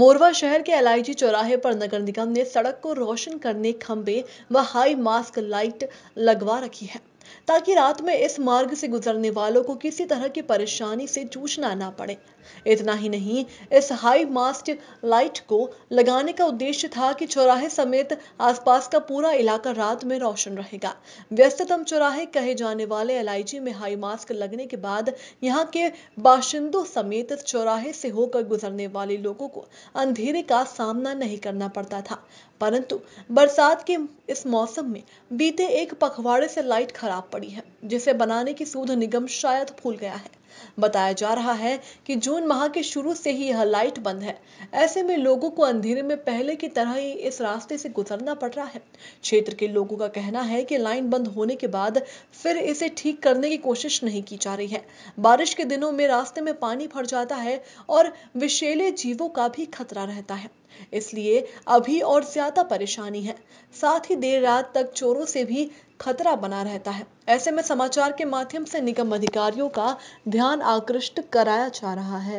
मोरवा शहर के एलआईजी चौराहे पर नगर निगम ने सड़क को रोशन करने खंबे व हाई मास्क लाइट लगवा रखी है ताकि रात में इस मार्ग से गुजरने वालों को किसी तरह की परेशानी से जूझना ना पड़े इतना ही नहीं इस हाई मास्ट लाइट को लगाने का उद्देश्य था कि चौराहे समेत आसपास का पूरा इलाका रात में रोशन रहेगा व्यस्ततम चौराहे कहे जाने वाले एल में हाई मास्क लगने के बाद यहाँ के बाशिंदों समेत चौराहे से होकर गुजरने वाले लोगों को अंधेरे का सामना नहीं करना पड़ता था परंतु बरसात के इस मौसम में बीते एक पखवाड़े से लाइट खराब पड़ी है जिसे बनाने की सूध निगम शायद फूल गया है बताया जा रहा है कि जून माह के शुरू से ही यह लाइट बंद है ऐसे में लोगों को अंधेरे में पहले की तरह ही इस रास्ते से गुजरना पड़ रहा है क्षेत्र के लोगों का कहना है कि लाइन बंद होने के बाद फिर इसे ठीक करने की कोशिश नहीं की जा रही है बारिश के दिनों में रास्ते में पानी भर जाता है और विशेले जीवों का भी खतरा रहता है इसलिए अभी और ज्यादा परेशानी है साथ ही देर रात तक चोरों से भी खतरा बना रहता है ऐसे में समाचार के माध्यम से निगम अधिकारियों का ध्यान आकृष्ट कराया जा रहा है